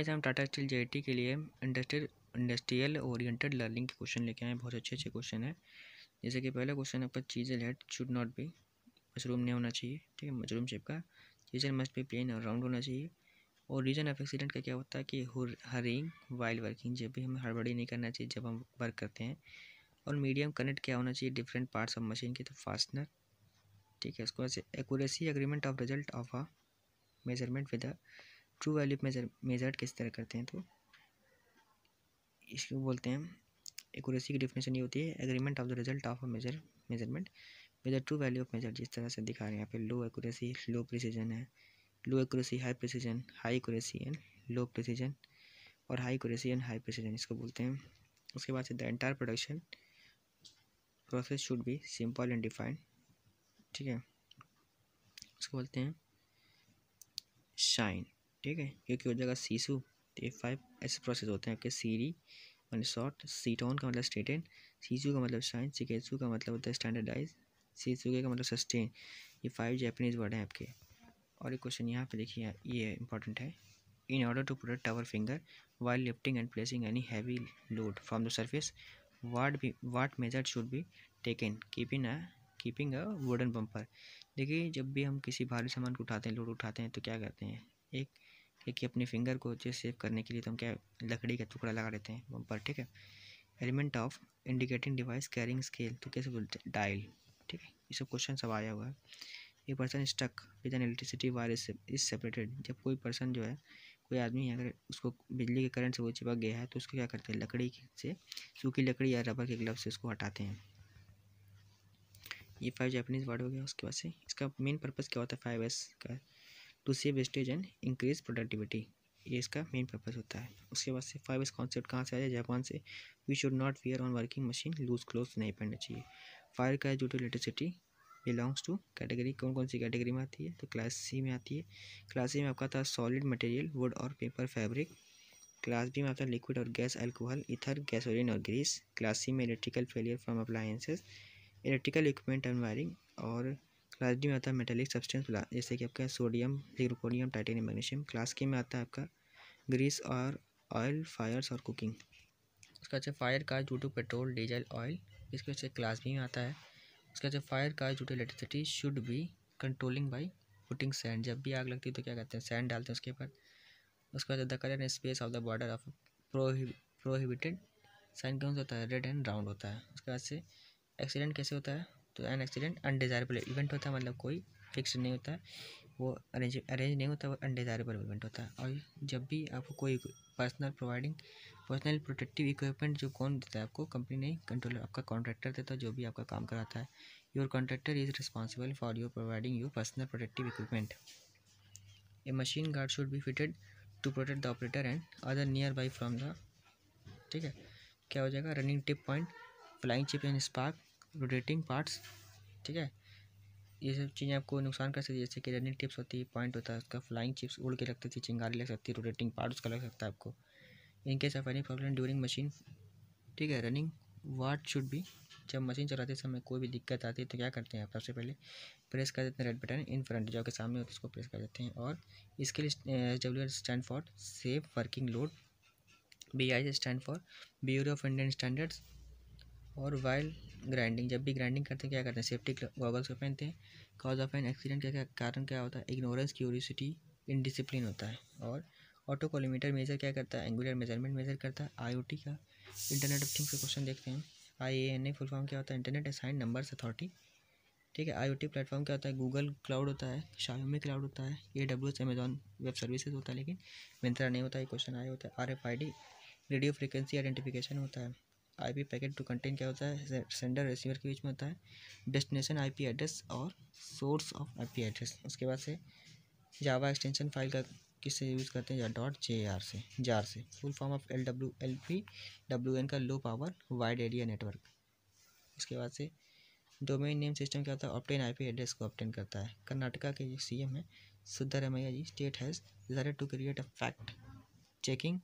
guys हम Tata steel J के लिए इंडस्ट्रियल इंडस्ट्रियल ओरिएंटेड लर्निंग के क्वेश्चन लेके आए बहुत अच्छे अच्छे क्वेश्चन है जैसे कि पहला क्वेश्चन आपका chisel head should not be mushroom नहीं होना चाहिए ठीक है मशरूम शेप का चीज़ल मस्ट भी प्लेन और राउंड होना चाहिए और रीज़न ऑफ एक्सीडेंट का क्या होता है कि हरिंग वाइल वर्किंग जब भी हमें हड़बड़ी नहीं करना चाहिए जब हम वर्क करते हैं और मीडियम कनेक्ट क्या होना चाहिए डिफरेंट पार्ट्स ऑफ मशीन के तो फास्टनर ठीक है उसके बाद accuracy agreement of result of a measurement with true value measure measure किस तरह करते हैं तो इसको बोलते हैं एक्यूरेसी की डिफिनेशन ये होती है agreement of the result of a measure measurement with the true value of measure जिस तरह से दिखा रहे हैं यहाँ पे लो एक्यूरेसी लो प्रिसीजन है low accuracy high precision high accuracy and low precision और high accuracy and high precision इसको बोलते हैं उसके बाद से the entire production process should be simple and defined ठीक है उसको बोलते हैं शाइन ठीक है क्योंकि हो जाएगा सीसू ए फाइव ऐसे प्रोसेस होते हैं आपके सीरी वन शॉर्ट सीटोन का मतलब स्टेटेन सीसू का मतलब साइन सिकेसू का मतलब होता है स्टैंडर्डाइज सीसू का मतलब सस्टेन ये फाइव जैपनीज वर्ड हैं आपके और एक क्वेश्चन यहाँ पे देखिए ये इंपॉर्टेंट है in order to protect our finger while lifting and placing any heavy load from the surface what भी what measure should be taken keeping a keeping a wooden bumper देखिए जब भी हम किसी भारी सामान को उठाते हैं लोड उठाते हैं तो क्या करते हैं एक कि अपनी फिंगर को जो सेव करने के लिए तो हम क्या लकड़ी का टुकड़ा लगा देते हैं बम पर ठीक है element of indicating device carrying scale तो कैसे बोलते हैं डायल ठीक है ये सब क्वेश्चन सब आया हुआ है a person stuck with an electricity wire is separated जब कोई पर्सन जो है कोई आदमी है अगर उसको बिजली के करंट से वो चिपक गया है तो उसको क्या करते हैं लकड़ी से सूखी लकड़ी या रबर के ग्लव से उसको हटाते हैं ये फाइव जापानीज वर्ड हो गया उसके बाद से इसका मेन पर्पज़ क्या होता है फाइव एस का to save wastage and increase productivity ये इसका मेन पर्पज होता है उसके बाद से फाइव इस कॉन्सेप्ट कहाँ से आया जापान से we should not wear on working machine loose cloth नहीं पहनना चाहिए फायर का जो to electricity belongs to category कौन कौन सी कैटेगरी में आती है तो क्लास सी में आती है क्लास सी में आपका था सॉलिड मटेरियल वुड और पेपर फैब्रिक क्लास बी में आपका लिक्विड और गैस अल्कोहल इथर गैसोलिन और ग्रीस क्लास सी में electrical failure from appliances electrical equipment and wiring और क्लास डी में आता है मेटेलिक सब्सटेंस जैसे कि आपका सोडियम लिग्रोकोडियम टाइटेनियम मैग्नीशियम क्लास के में आता है आपका ग्रीस और ऑयल फायर्स और कुकिंग उसका अच्छा फायर कार टू पेट्रोल डीजल ऑयल इसके अच्छे क्लास बी में आता है उसका अच्छा फायर कार to electricity should be controlling by putting sand जब भी आग लगती है तो क्या करते हैं सैंड डालते हैं उसके ऊपर उसके बाद the colour and space of the border of prohibited sign कौन सा होता है रेड एंड राउंड होता है उसके बाद से एक्सीडेंट कैसे होता है तो एन एक्सीडेंट अनडिजायरेबल इवेंट होता है मतलब कोई फिक्स नहीं होता है वो अरेंज अरेंज नहीं होता वो अनडिजायरेबल इवेंट होता है और जब भी आपको कोई personal providing personal protective equipment जो कौन देता है आपको कंपनी नहीं कंट्रोलर आपका कॉन्ट्रैक्टर देता है जो भी आपका काम कराता है your contractor is responsible for your providing your personal protective equipment a machine guard should be fitted to protect the operator and other nearby from the ठीक है क्या हो जाएगा running tip point flying chip and spark rotating parts ठीक है ये सब चीज़ें आपको नुकसान कर सकती है जैसे कि रनिंग टिप्स होती है पॉइंट होता है उसका फ्लाइंग चिप्स उड़ के लगती थी चिंगारी लग सकती है रोटेटिंग पार्ट उसका लग सकता है आपको in case of any problem during machine ठीक है रनिंग वाट शुड भी जब मशीन चलाते समय कोई भी दिक्कत आती है तो क्या करते हैं आप सबसे पहले प्रेस कर देते हैं रेड बटन इन फ्रंट जो के सामने होते हैं उसको प्रेस कर देते हैं और इसके लिए S W S stand for safe working load B I stand for Bureau of Indian Standards और वाइल ग्राइंडिंग जब भी ग्राइंडिंग करते हैं क्या करते हैं सेफ्टी गॉगल्स को पहनते हैं कॉज ऑफ एन एक्सीडेंट का कारण क्या होता है इग्नोरेंस क्यूरियोसिटी इनडिसिप्लिन होता है और ऑटोकोलीमीटर मेजर क्या करता है एंगुलर मेजरमेंट मेजर करता है आईओटी का इंटरनेट ऑफ थिंग्स का क्वेश्चन देखते हैं I A N A full form क्या होता है इंटरनेट असाइन नंबर्स अथॉरिटी ठीक है आई ओ टी प्लेटफॉर्म क्या होता है गूगल क्लाउड होता है शायोमी क्लाउड होता है A W S Amazon Web Services होता है लेकिन मिंत्रा नहीं होता है क्वेश्चन आया होता है R F I D radio frequency identification होता है आईपी पैकेट टू कंटेन क्या होता है सेंडर रिसीवर के बीच में होता है डेस्टिनेशन आईपी एड्रेस और सोर्स ऑफ आईपी एड्रेस उसके बाद से जावा एक्सटेंशन फाइल का किससे यूज़ करते हैं डॉट जे आर से जार से full form of L W L P W N का low power wide area network उसके बाद से डोमेन नेम सिस्टम क्या होता है ऑप्टेन पी एड्रेस को ऑप्टेन करता है कर्नाटका के जो एम है Siddaramaiah ji state has to create a fact checking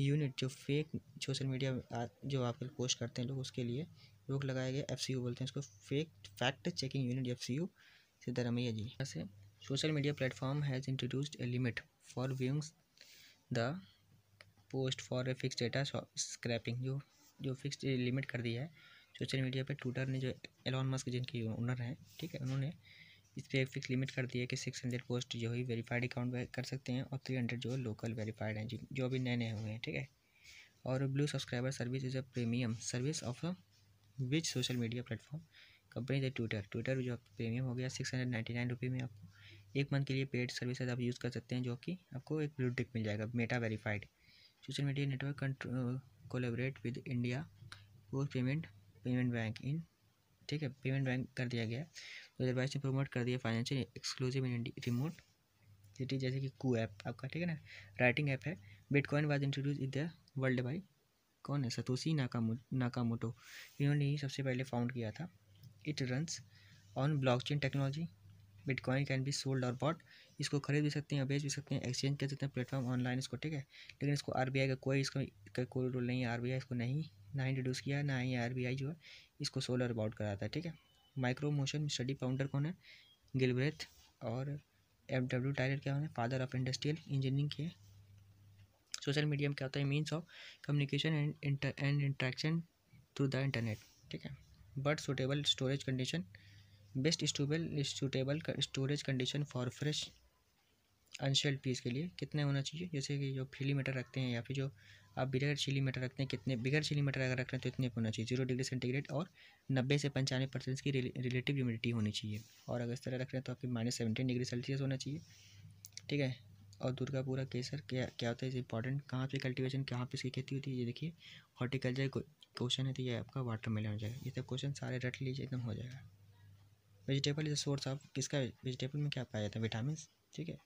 unit जो फेक सोशल मीडिया जो आप पोस्ट करते हैं लोग उसके लिए रोक लगाया गया एफ बोलते हैं उसको fake fact checking unit F C U Siddaramaiah ji ऐसे social media platform has introduced a limit for viewings the post for a fix data scraping जो जो फिक्स लिमिट कर दिया है सोशल मीडिया पर ट्विटर ने जो एलॉन मस्क जिनके ओनर हैं ठीक है उन्होंने इस पर एक फिक्स लिमिट कर दी है कि सिक्स हंड्रेड पोस्ट जो है वेरीफाइड अकाउंट कर सकते हैं और थ्री हंड्रेड जो है लोकल वेरीफाइड हैं जो भी नए नए हुए हैं ठीक है और blue subscriber service is a premium service of which social media platform company से ट्विटर ट्विटर जो प्रीमियम हो गया सिक्स हंड्रेड नाइन्टी नाइन रुपये में आपको एक मंथ के लिए पेड सर्विस आप यूज़ कर सकते हैं जो कि आपको एक ब्लू टिक मिल जाएगा Meta verified social media network collaborate with India Post payment payment bank in ठीक है पेमेंट बैंक कर दिया गया दो हज़ार बाईस में प्रोमोट कर दिया financial exclusive in remote city जैसे कि कू ऐप आपका ठीक है ना राइटिंग ऐप है bitcoin was introduced in the world by कौन है सतोसी नाकामो नाकामोटो इन्होंने ही सबसे पहले फाउंड किया था it runs on blockchain technology bitcoin can be sold और बॉट इसको खरीद भी सकते हैं बेच भी सकते हैं एक्सचेंज कर सकते हैं प्लेटफॉर्म ऑनलाइन इसको ठीक है लेकिन इसको आर का कोई इसका कोई रोल नहीं है आर इसको नहीं ना ही किया ना ही आर जो है इसको सोलर अबाउट कराता है ठीक है माइक्रो मोशन स्टडी फाउंडर कौन है गिलब्रेथ और एफ डब्ल्यू टायलर क्या होने फादर ऑफ इंडस्ट्रियल इंजीनियरिंग के सोशल मीडिया में क्या होता है means of communication and and interaction through the internet ठीक है but suitable storage condition best suitable suitable storage condition for fresh unshelled peas के लिए कितने होना चाहिए जैसे कि जो फिलीमीटर रखते हैं या फिर जो आप बिगर चिली मटर रखते हैं कितने बिगर चिली मटर अगर रख रहे हैं तो इतने होना चाहिए जीरो डिग्री सेंटीग्रेड और नब्बे से पंचानवे परसेंट की रिलेटिव ह्यूमिडिटी होनी चाहिए और अगर इस तरह रख रहे हैं तो आपकी माइनस सेवेंटीन डिग्री सेल्सियस होना चाहिए ठीक है और दुर्गापुरा केसर क्या क्या होता है इस इंपॉर्टेंट कहाँ पर कल्टिवेशन कहाँ पर इसकी खेती होती है ये देखिए हॉर्टिकल्चर क्वेश्चन है तो ये आपका वाटर मिलन हो जाएगा ये सब क्वेश्चन सारे रट लीजिए एकदम हो जाएगा वेजिटेबल इज सोर्स ऑफ किसका वेजिटेबल में क्या पाया जाता है विटामिन ठीक है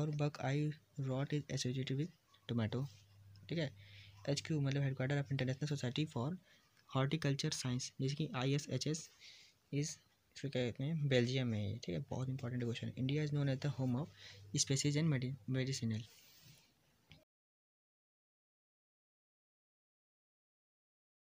और buck eye rot is associated with tomato ठीक है एच क्यू मतलब headquarter of International Society for Horticulture Science जिसकी आई एस एच एस इस कहते हैं बेल्जियम में ठीक है बहुत important question India is known as the home of spices and medicinal